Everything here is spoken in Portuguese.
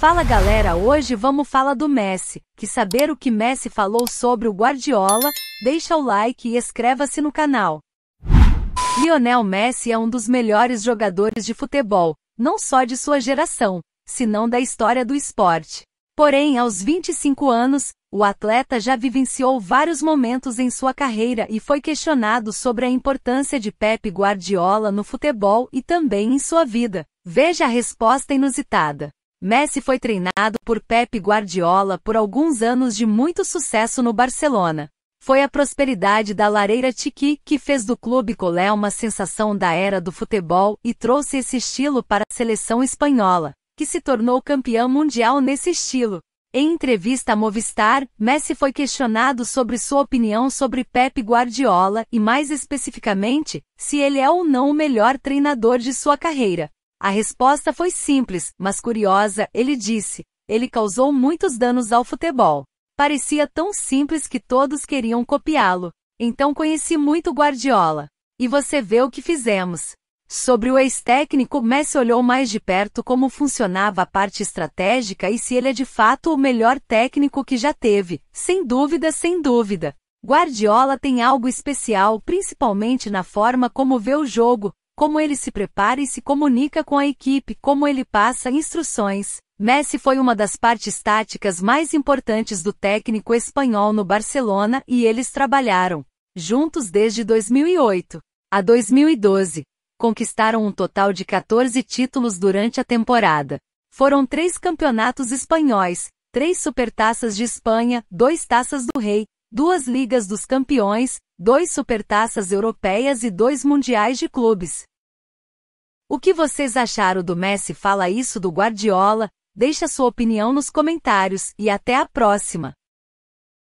Fala galera, hoje vamos falar do Messi, que saber o que Messi falou sobre o Guardiola, deixa o like e inscreva-se no canal. Lionel Messi é um dos melhores jogadores de futebol, não só de sua geração, senão da história do esporte. Porém, aos 25 anos, o atleta já vivenciou vários momentos em sua carreira e foi questionado sobre a importância de Pep Guardiola no futebol e também em sua vida. Veja a resposta inusitada. Messi foi treinado por Pep Guardiola por alguns anos de muito sucesso no Barcelona. Foi a prosperidade da Lareira tiki que fez do clube colé uma sensação da era do futebol e trouxe esse estilo para a seleção espanhola, que se tornou campeã mundial nesse estilo. Em entrevista à Movistar, Messi foi questionado sobre sua opinião sobre Pep Guardiola e mais especificamente, se ele é ou não o melhor treinador de sua carreira. A resposta foi simples, mas curiosa, ele disse. Ele causou muitos danos ao futebol. Parecia tão simples que todos queriam copiá-lo. Então conheci muito Guardiola. E você vê o que fizemos. Sobre o ex-técnico, Messi olhou mais de perto como funcionava a parte estratégica e se ele é de fato o melhor técnico que já teve. Sem dúvida, sem dúvida. Guardiola tem algo especial, principalmente na forma como vê o jogo, como ele se prepara e se comunica com a equipe, como ele passa instruções. Messi foi uma das partes táticas mais importantes do técnico espanhol no Barcelona e eles trabalharam juntos desde 2008 a 2012. Conquistaram um total de 14 títulos durante a temporada. Foram três campeonatos espanhóis, três supertaças de Espanha, dois taças do Rei, duas Ligas dos Campeões, dois supertaças europeias e dois mundiais de clubes. O que vocês acharam do Messi fala isso do Guardiola? Deixa sua opinião nos comentários e até a próxima!